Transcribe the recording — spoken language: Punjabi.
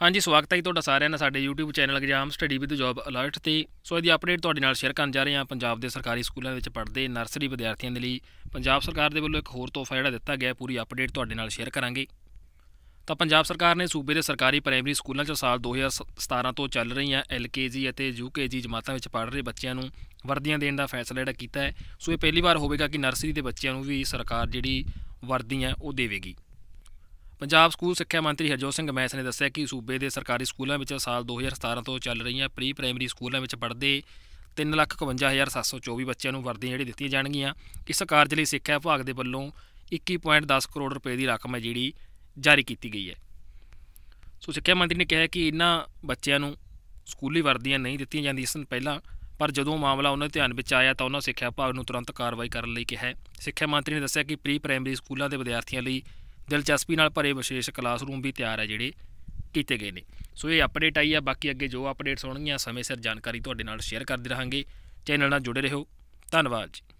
ਹਾਂਜੀ ਸਵਾਗਤ ਹੈ ਤੁਹਾਡਾ ਸਾਰਿਆਂ ਦਾ ਸਾਡੇ YouTube channel exam study with job alert ਤੇ ਸੋ ਇਹਦੀ ਅਪਡੇਟ ਤੁਹਾਡੇ ਨਾਲ ਸ਼ੇਅਰ ਕਰਨ ਜਾ ਰਹੇ ਹਾਂ ਪੰਜਾਬ ਦੇ ਸਰਕਾਰੀ ਸਕੂਲਾਂ ਵਿੱਚ ਪੜ੍ਹਦੇ ਨਰਸਰੀ ਵਿਦਿਆਰਥੀਆਂ ਦੇ ਲਈ ਪੰਜਾਬ ਸਰਕਾਰ ਦੇ ਵੱਲੋਂ ਇੱਕ ਹੋਰ ਤੋਹਫਾ ਜਿਹੜਾ ਦਿੱਤਾ ਗਿਆ ਪੂਰੀ ਅਪਡੇਟ ਤੁਹਾਡੇ ਨਾਲ ਸ਼ੇਅਰ ਕਰਾਂਗੇ ਤਾਂ ਪੰਜਾਬ ਸਰਕਾਰ ਨੇ ਸੂਬੇ ਦੇ ਸਰਕਾਰੀ ਪ੍ਰਾਇਮਰੀ ਸਕੂਲਾਂ 'ਚ ਸਾਲ 2017 ਤੋਂ ਚੱਲ ਰਹੀਆਂ LKG ਅਤੇ UKG ਜਮਾਤਾਂ ਵਿੱਚ ਪੜ੍ਹ ਰਹੇ ਬੱਚਿਆਂ ਨੂੰ ਵਰਦੀਆਂ ਦੇਣ ਦਾ ਫੈਸਲਾ ਜਿਹੜਾ ਕੀਤਾ ਹੈ ਸੋ ਇਹ ਪਹਿਲੀ ਵਾਰ ਹੋਵੇਗਾ ਕਿ ਨਰਸਰੀ ਦੇ ਬੱਚਿਆਂ ਨੂੰ ਵੀ ਸਰਕਾਰ ਜਿਹੜੀ ਵਰਦੀਆਂ ਉਹ ਦੇਵੇਗੀ ਪੰਜਾਬ ਸਕੂਲ ਸਿੱਖਿਆ ਮੰਤਰੀ ਹਰਜੋਤ ਸਿੰਘ ਮੈਸ ਨੇ ਦੱਸਿਆ ਕਿ ਸੂਬੇ ਦੇ ਸਰਕਾਰੀ ਸਕੂਲਾਂ ਵਿੱਚ ਸਾਲ 2017 ਤੋਂ ਚੱਲ ਰਹੀਆਂ ਪ੍ਰੀ ਪ੍ਰਾਇਮਰੀ ਸਕੂਲਾਂ ਵਿੱਚ ਪੜ੍ਹਦੇ 351724 ਬੱਚਿਆਂ ਨੂੰ ਵਰਦੀਆਂ ਜਿਹੜੀ ਦਿੱਤੀਆਂ ਜਾਣਗੀਆਂ ਇਸ ਕਾਰਜ ਲਈ ਸਿੱਖਿਆ ਵਿਭਾਗ ਦੇ ਵੱਲੋਂ 21.10 ਕਰੋੜ ਰੁਪਏ ਦੀ ਰਕਮ ਹੈ ਜਿਹੜੀ ਜਾਰੀ ਕੀਤੀ ਗਈ ਹੈ ਸੋ ਸਿੱਖਿਆ ਮੰਤਰੀ ਨੇ ਕਿਹਾ ਕਿ ਇਹਨਾਂ ਬੱਚਿਆਂ ਨੂੰ ਸਕੂਲੀ ਵਰਦੀਆਂ ਨਹੀਂ ਦਿੱਤੀਆਂ ਜਾਂਦੀਆਂ ਸਨ ਪਹਿਲਾਂ ਪਰ ਜਦੋਂ ਮਾਮਲਾ ਉਹਨਾਂ ਦੇ ਧਿਆਨ ਵਿੱਚ ਆਇਆ ਤਾਂ ਉਹਨਾਂ ਸਿੱਖਿਆ ਵਿਭਾਗ ਨੂੰ ਤੁਰੰਤ ਕਾਰਵਾਈ ਕਰਨ ਲਈ ਕਿਹਾ ਸਿੱਖਿਆ ਮੰਤਰੀ ਨੇ ਦੱਸਿਆ ਕਿ ਪ੍ਰੀ ਪ੍ਰਾਇਮਰੀ ਸਕੂਲਾਂ ਦੇ ਵਿਦਿਆਰਥੀਆਂ ਲਈ ਦਿਲਚਸਪੀ ਨਾਲ ਭਰੇ ਵਿਸ਼ੇਸ਼ ਕਲਾਸਰੂਮ ਵੀ ਤਿਆਰ ਹੈ ਜਿਹੜੇ ਕੀਤੇ ਗਏ ਨੇ ਸੋ ਇਹ ਅਪਡੇਟ ਆਈ ਆ ਬਾਕੀ ਅੱਗੇ ਜੋ ਅਪਡੇਟਸ ਹੋਣਗੀਆਂ ਸਮੇਂ ਸਿਰ ਜਾਣਕਾਰੀ ਤੁਹਾਡੇ ਨਾਲ ਸ਼ੇਅਰ ਕਰਦੇ ਰਹਾਂਗੇ ਚੈਨਲ ਨਾਲ ਜੁੜੇ ਰਹੋ ਧੰਨਵਾਦ ਜੀ